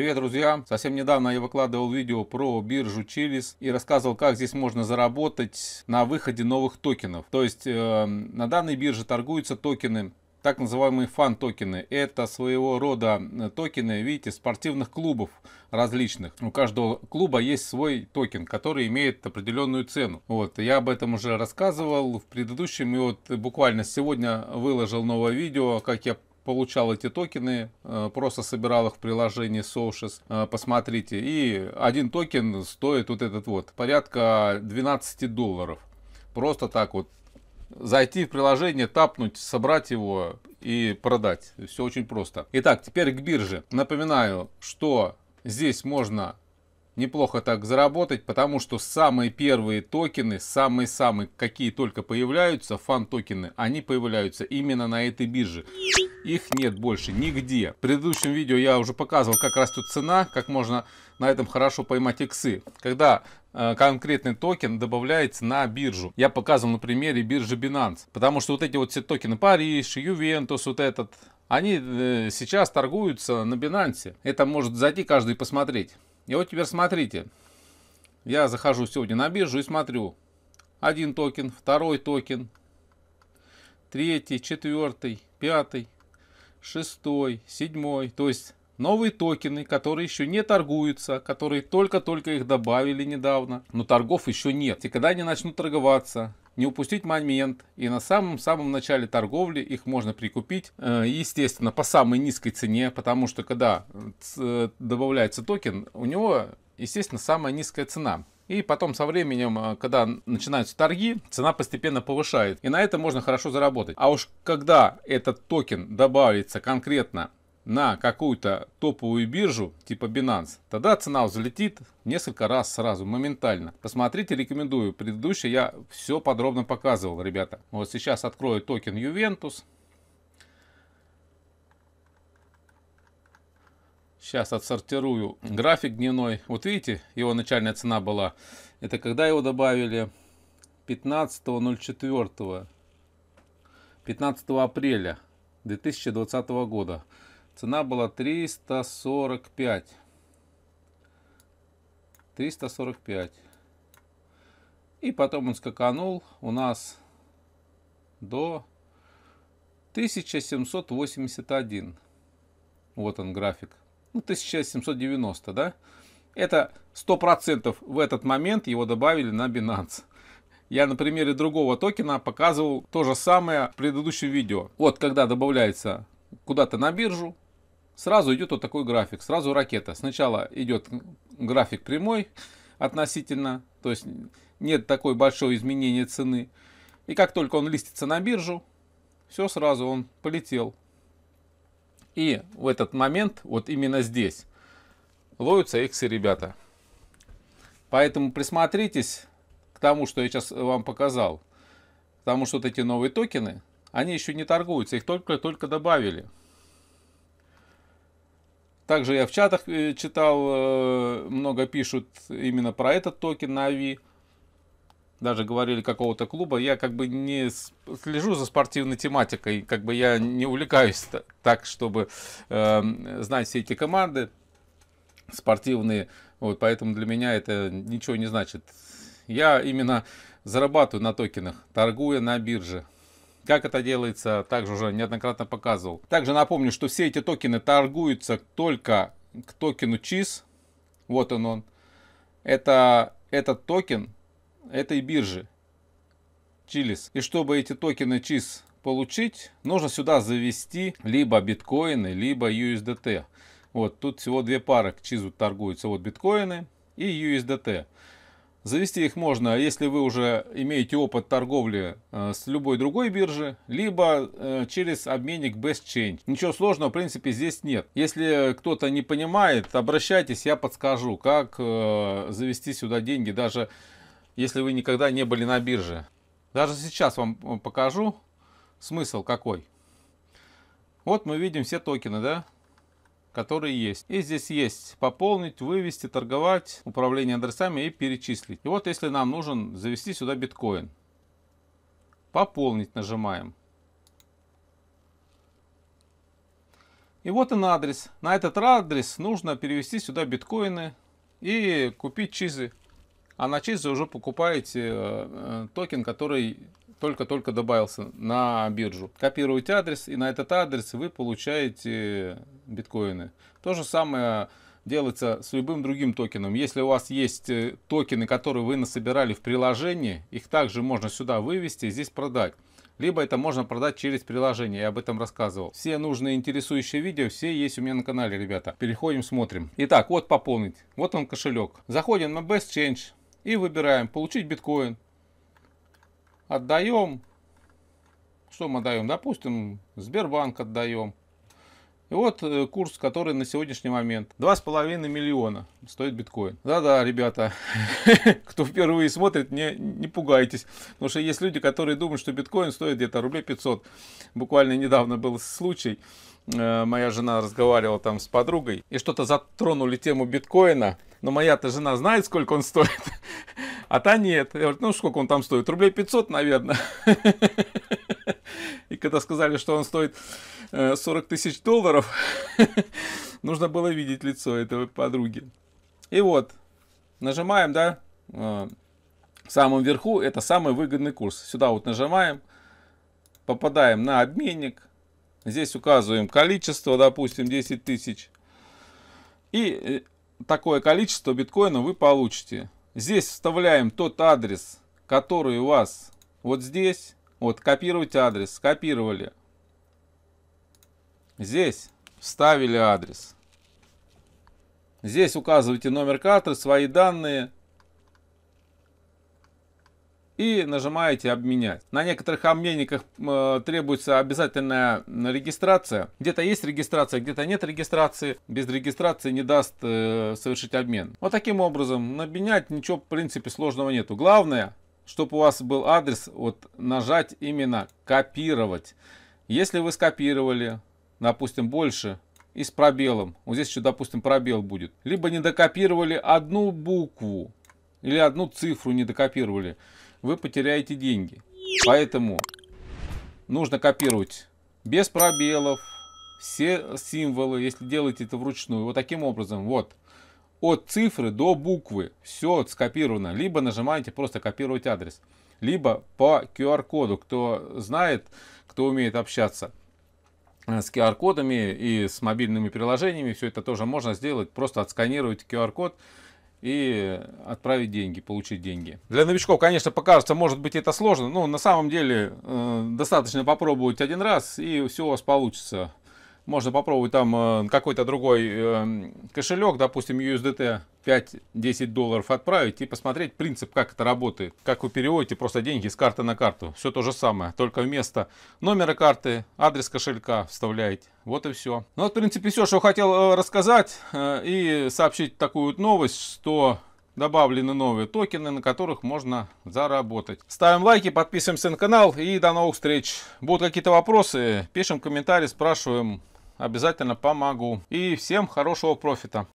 Привет, друзья! Совсем недавно я выкладывал видео про биржу Chilis и рассказывал, как здесь можно заработать на выходе новых токенов. То есть э, на данной бирже торгуются токены так называемые фан-токены. Это своего рода э, токены, видите, спортивных клубов различных. У каждого клуба есть свой токен, который имеет определенную цену. Вот, я об этом уже рассказывал в предыдущем, и вот буквально сегодня выложил новое видео, как я получал эти токены, э, просто собирал их в приложении Socials. Э, посмотрите, и один токен стоит вот этот вот, порядка 12 долларов. Просто так вот зайти в приложение, тапнуть, собрать его и продать. Все очень просто. Итак, теперь к бирже. Напоминаю, что здесь можно неплохо так заработать, потому что самые первые токены, самые-самые, какие только появляются, фан-токены, они появляются именно на этой бирже. Их нет больше нигде. В предыдущем видео я уже показывал, как растет цена, как можно на этом хорошо поймать иксы. Когда э, конкретный токен добавляется на биржу. Я показывал на примере биржи Binance. Потому что вот эти вот все токены Париж, Ювентус, вот этот, они э, сейчас торгуются на Binance. Это может зайти каждый посмотреть. И вот теперь смотрите. Я захожу сегодня на биржу и смотрю. Один токен, второй токен, третий, четвертый, пятый, шестой, седьмой. То есть новые токены, которые еще не торгуются, которые только-только их добавили недавно, но торгов еще нет. И когда они начнут торговаться, не упустить момент. И на самом-самом начале торговли их можно прикупить, э, естественно, по самой низкой цене, потому что когда добавляется токен, у него, естественно, самая низкая цена. И потом со временем, э, когда начинаются торги, цена постепенно повышает. И на это можно хорошо заработать. А уж когда этот токен добавится конкретно на какую-то топовую биржу типа Binance, тогда цена взлетит несколько раз сразу, моментально. Посмотрите, рекомендую. Предыдущее я все подробно показывал, ребята. Вот сейчас открою токен Juventus. Сейчас отсортирую график дневной. Вот видите, его начальная цена была. Это когда его добавили? 15.04. 15 апреля 2020 года. Цена была 345. 345. И потом он скаканул у нас до 1781. Вот он график. Ну, 1790, да? Это 100% в этот момент его добавили на Binance. Я на примере другого токена показывал то же самое в предыдущем видео. Вот когда добавляется куда-то на биржу, сразу идет вот такой график, сразу ракета. Сначала идет график прямой относительно, то есть нет такой большого изменения цены. И как только он листится на биржу, все сразу он полетел. И в этот момент, вот именно здесь, ловятся эксы, ребята. Поэтому присмотритесь к тому, что я сейчас вам показал. Потому что вот эти новые токены, они еще не торгуются, их только-только добавили. Также я в чатах э, читал, э, много пишут именно про этот токен на Ави. Даже говорили какого-то клуба. Я как бы не слежу за спортивной тематикой. Как бы я не увлекаюсь так, чтобы эм, знать все эти команды спортивные. Вот, поэтому для меня это ничего не значит. Я именно зарабатываю на токенах, торгуя на бирже. Как это делается, также уже неоднократно показывал. Также напомню, что все эти токены торгуются только к токену ЧИС. Вот он он. Это этот токен этой биржи. Чилис. И чтобы эти токены ЧИС получить, нужно сюда завести либо биткоины, либо USDT. Вот, тут всего две пары к ЧИЗу торгуются. Вот биткоины и USDT. Завести их можно, а если вы уже имеете опыт торговли э, с любой другой биржи, либо э, через обменник Best Change. Ничего сложного, в принципе, здесь нет. Если кто-то не понимает, обращайтесь, я подскажу, как э, завести сюда деньги, даже если вы никогда не были на бирже. Даже сейчас вам покажу смысл какой. Вот мы видим все токены, да? которые есть. И здесь есть пополнить, вывести, торговать, управление адресами и перечислить. И вот если нам нужен завести сюда биткоин. Пополнить нажимаем. И вот он адрес. На этот адрес нужно перевести сюда биткоины и купить чизы. А на чизы уже покупаете э, э, токен, который только-только добавился на биржу. Копируете адрес, и на этот адрес вы получаете биткоины. То же самое делается с любым другим токеном. Если у вас есть э, токены, которые вы насобирали в приложении, их также можно сюда вывести и здесь продать. Либо это можно продать через приложение, я об этом рассказывал. Все нужные интересующие видео, все есть у меня на канале, ребята. Переходим, смотрим. Итак, вот пополнить. Вот он кошелек. Заходим на Best Change и выбираем получить биткоин отдаем, что мы отдаем? Допустим, Сбербанк отдаем. И вот э, курс, который на сегодняшний момент. 2,5 миллиона стоит биткоин. Да-да, ребята, кто впервые смотрит, не, не пугайтесь. Потому что есть люди, которые думают, что биткоин стоит где-то рублей 500. Буквально недавно был случай. Э, моя жена разговаривала там с подругой. И что-то затронули тему биткоина. Но моя-то жена знает, сколько он стоит. А та нет. Я говорю, ну сколько он там стоит? Рублей 500, наверное. И когда сказали, что он стоит 40 э, тысяч долларов, нужно было видеть лицо этого подруги. И вот, нажимаем, да, э, в самом верху, это самый выгодный курс. Сюда вот нажимаем, попадаем на обменник, здесь указываем количество, допустим, 10 тысяч. И э, такое количество биткоина вы получите. Здесь вставляем тот адрес, который у вас вот здесь. Вот копировать адрес. Скопировали. Здесь вставили адрес. Здесь указывайте номер карты, свои данные и нажимаете «Обменять». На некоторых обменниках э, требуется обязательная регистрация. Где-то есть регистрация, где-то нет регистрации. Без регистрации не даст э, совершить обмен. Вот таким образом обменять ничего в принципе сложного нету. Главное, чтобы у вас был адрес, вот нажать именно «Копировать». Если вы скопировали, допустим, больше и с пробелом. Вот здесь еще, допустим, пробел будет. Либо не докопировали одну букву или одну цифру не докопировали вы потеряете деньги. Поэтому нужно копировать без пробелов, все символы, если делаете это вручную. Вот таким образом, вот, от цифры до буквы все скопировано. Либо нажимаете просто копировать адрес, либо по QR-коду. Кто знает, кто умеет общаться с QR-кодами и с мобильными приложениями, все это тоже можно сделать, просто отсканировать QR-код и отправить деньги, получить деньги. Для новичков, конечно, покажется, может быть, это сложно, но на самом деле э, достаточно попробовать один раз, и все у вас получится. Можно попробовать там э, какой-то другой э, кошелек, допустим, USDT 5-10 долларов отправить и посмотреть принцип, как это работает. Как вы переводите просто деньги с карты на карту. Все то же самое, только вместо номера карты адрес кошелька вставляете. Вот и все. Ну вот, в принципе, все, что хотел э, рассказать и сообщить такую новость, что добавлены новые токены, на которых можно заработать. Ставим лайки, подписываемся на канал и до новых встреч. Будут какие-то вопросы, пишем комментарии, спрашиваем обязательно помогу. И всем хорошего профита.